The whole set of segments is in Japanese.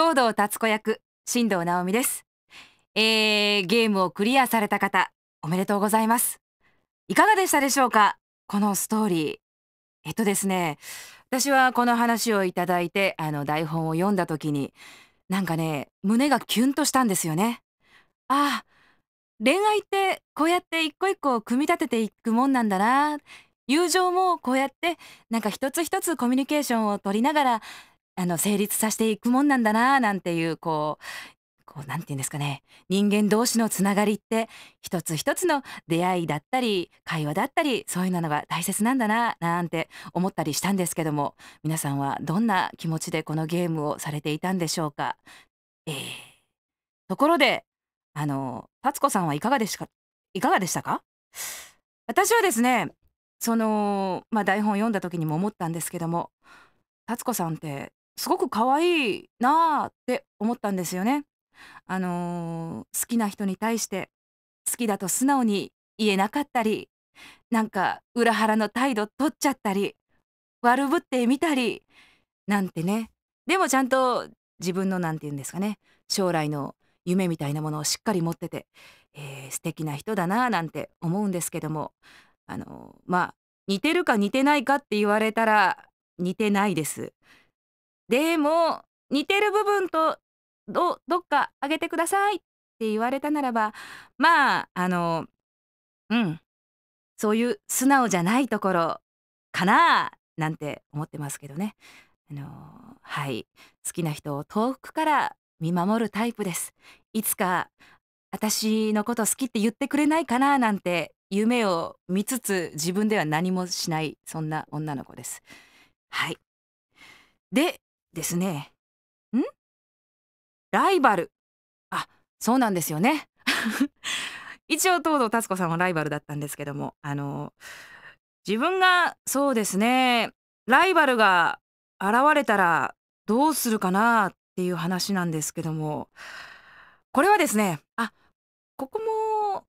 東堂達子役新藤直美ですえー、ゲームをクリアされた方おめでとうございますいかがでしたでしょうかこのストーリーえっとですね私はこの話をいただいてあの台本を読んだ時になんかね胸がキュンとしたんですよねああ恋愛ってこうやって一個一個組み立てていくもんなんだな友情もこうやってなんか一つ一つコミュニケーションを取りながらあの成立させていくもんなんだななんていうこうこう何て言うんですかね人間同士のつながりって一つ一つの出会いだったり会話だったりそういうのが大切なんだななんて思ったりしたんですけども皆さんはどんな気持ちでこのゲームをされていたんでしょうか、えー、ところであの達子さんはいかがでしたかいかがでしたか私はですねその、まあ、台本読んだ時にも思ったんですけども達子さんってすごく可愛いなあって思ったんですよね。あのー、好きな人に対して好きだと素直に言えなかったりなんか裏腹の態度取っちゃったり悪ぶってみたりなんてねでもちゃんと自分の何て言うんですかね将来の夢みたいなものをしっかり持ってて、えー、素敵な人だななんて思うんですけどもあのー、まあ似てるか似てないかって言われたら似てないです。でも似てる部分とどどっか上げてくださいって言われたならばまああのうんそういう素直じゃないところかななんて思ってますけどね。あのはい好きな人を遠くから見守るタイプです。いつか私のこと好きって言ってくれないかななんて夢を見つつ自分では何もしないそんな女の子です。はい。でですね。んライバル。あ、そうなんですよね。一応東堂達子さんはライバルだったんですけども、あの、自分がそうですね、ライバルが現れたらどうするかなっていう話なんですけども、これはですね、あ、ここも、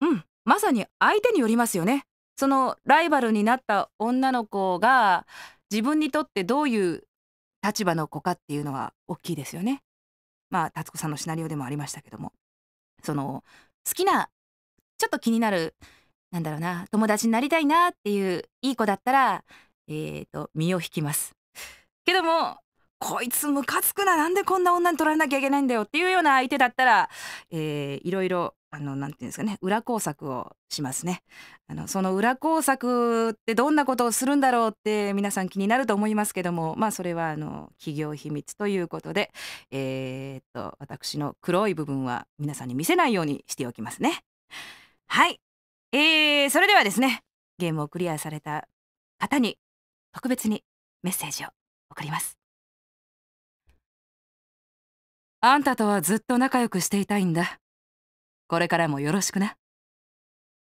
うん、まさに相手によりますよね。そのライバルになった女の子が自分にとってどういう立場の子かっていうのは大きいですよね。まあ達子さんのシナリオでもありましたけどもその好きなちょっと気になるなんだろうな友達になりたいなっていういい子だったらえーと身を引きます。けどもこいつムカつくななんでこんな女に取られなきゃいけないんだよっていうような相手だったら、えー、いろいろあのなんていうんですかね裏工作をしますねあのその裏工作ってどんなことをするんだろうって皆さん気になると思いますけどもまあそれはあの企業秘密ということでえー、っと私の黒い部分は皆さんに見せないようにしておきますねはいえー、それではですねゲームをクリアされた方に特別にメッセージを送りますあんたとはずっと仲良くしていたいんだこれからもよろしくな。